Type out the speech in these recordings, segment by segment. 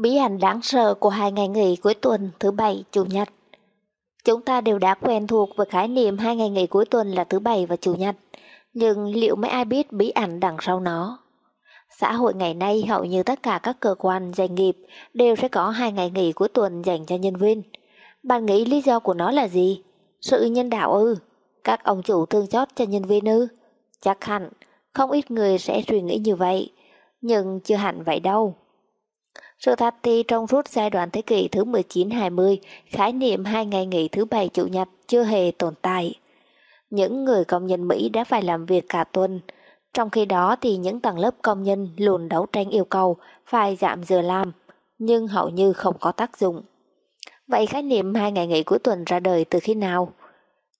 Bí ẩn đáng sợ của hai ngày nghỉ cuối tuần thứ bảy, chủ nhật. Chúng ta đều đã quen thuộc với khái niệm hai ngày nghỉ cuối tuần là thứ bảy và chủ nhật, nhưng liệu mấy ai biết bí ẩn đằng sau nó? Xã hội ngày nay hầu như tất cả các cơ quan, doanh nghiệp đều sẽ có hai ngày nghỉ cuối tuần dành cho nhân viên. Bạn nghĩ lý do của nó là gì? Sự nhân đạo ư? Các ông chủ thương chót cho nhân viên ư? Chắc hẳn, không ít người sẽ suy nghĩ như vậy, nhưng chưa hẳn vậy đâu. Sự thật thì trong suốt giai đoạn thế kỷ thứ 19-20, khái niệm hai ngày nghỉ thứ bảy chủ nhật chưa hề tồn tại. Những người công nhân Mỹ đã phải làm việc cả tuần. Trong khi đó thì những tầng lớp công nhân luôn đấu tranh yêu cầu phải giảm giờ làm, nhưng hầu như không có tác dụng. Vậy khái niệm hai ngày nghỉ cuối tuần ra đời từ khi nào?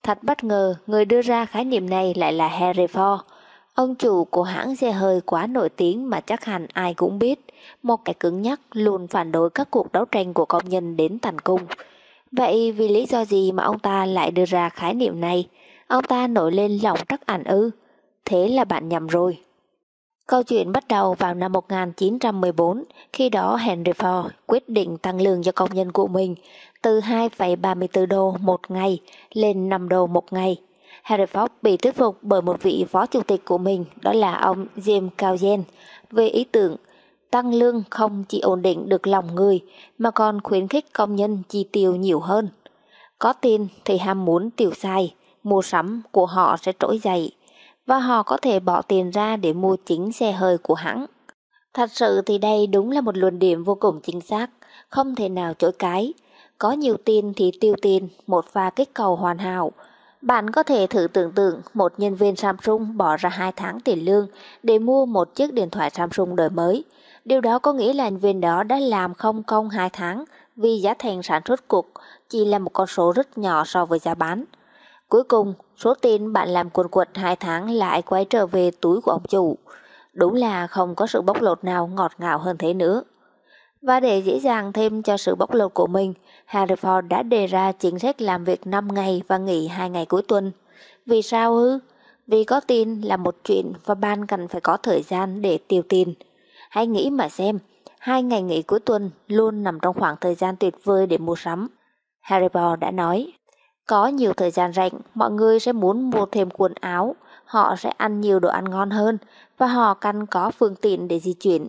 Thật bất ngờ, người đưa ra khái niệm này lại là Harry Ford, Ông chủ của hãng xe hơi quá nổi tiếng mà chắc hẳn ai cũng biết, một cái cứng nhắc luôn phản đối các cuộc đấu tranh của công nhân đến tàn cung. Vậy vì lý do gì mà ông ta lại đưa ra khái niệm này? Ông ta nổi lên lòng trắc ảnh ư? Thế là bạn nhầm rồi. Câu chuyện bắt đầu vào năm 1914, khi đó Henry Ford quyết định tăng lương cho công nhân của mình từ 2,34 đô một ngày lên 5 đô một ngày. Harry Fox bị thuyết phục bởi một vị phó chủ tịch của mình, đó là ông James Cowgen, về ý tưởng tăng lương không chỉ ổn định được lòng người mà còn khuyến khích công nhân chi tiêu nhiều hơn. Có tiền thì ham muốn tiêu xài, mua sắm của họ sẽ trỗi dậy và họ có thể bỏ tiền ra để mua chính xe hơi của hãng. Thật sự thì đây đúng là một luận điểm vô cùng chính xác, không thể nào chối cái. Có nhiều tiền thì tiêu tiền, một pha kích cầu hoàn hảo, bạn có thể thử tưởng tượng một nhân viên Samsung bỏ ra 2 tháng tiền lương để mua một chiếc điện thoại Samsung đời mới. Điều đó có nghĩa là nhân viên đó đã làm không công 2 tháng vì giá thành sản xuất cuộc chỉ là một con số rất nhỏ so với giá bán. Cuối cùng, số tiền bạn làm cuồn cuộn 2 tháng lại quay trở về túi của ông chủ. Đúng là không có sự bóc lột nào ngọt ngào hơn thế nữa. Và để dễ dàng thêm cho sự bốc lột của mình, Hartford đã đề ra chính sách làm việc 5 ngày và nghỉ 2 ngày cuối tuần. Vì sao ư? Vì có tin là một chuyện và ban cần phải có thời gian để tiêu tiền. Hãy nghĩ mà xem, hai ngày nghỉ cuối tuần luôn nằm trong khoảng thời gian tuyệt vời để mua sắm. Harry Potter đã nói, có nhiều thời gian rảnh, mọi người sẽ muốn mua thêm quần áo, họ sẽ ăn nhiều đồ ăn ngon hơn và họ cần có phương tiện để di chuyển.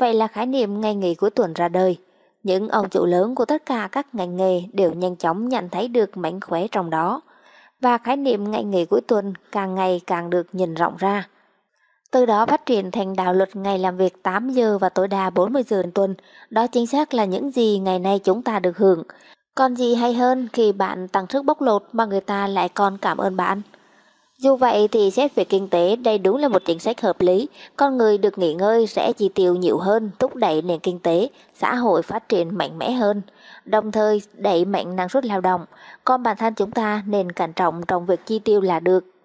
Vậy là khái niệm ngày nghỉ cuối tuần ra đời. Những ông chủ lớn của tất cả các ngành nghề đều nhanh chóng nhận thấy được mảnh khỏe trong đó. Và khái niệm ngày nghỉ cuối tuần càng ngày càng được nhìn rộng ra. Từ đó phát triển thành đạo luật ngày làm việc 8 giờ và tối đa 40 giờ tuần. Đó chính xác là những gì ngày nay chúng ta được hưởng. Còn gì hay hơn khi bạn tăng sức bóc lột mà người ta lại còn cảm ơn bạn. Dù vậy thì xét về kinh tế, đây đúng là một chính sách hợp lý. Con người được nghỉ ngơi sẽ chi tiêu nhiều hơn, thúc đẩy nền kinh tế, xã hội phát triển mạnh mẽ hơn, đồng thời đẩy mạnh năng suất lao động. Còn bản thân chúng ta nên cẩn trọng trong việc chi tiêu là được.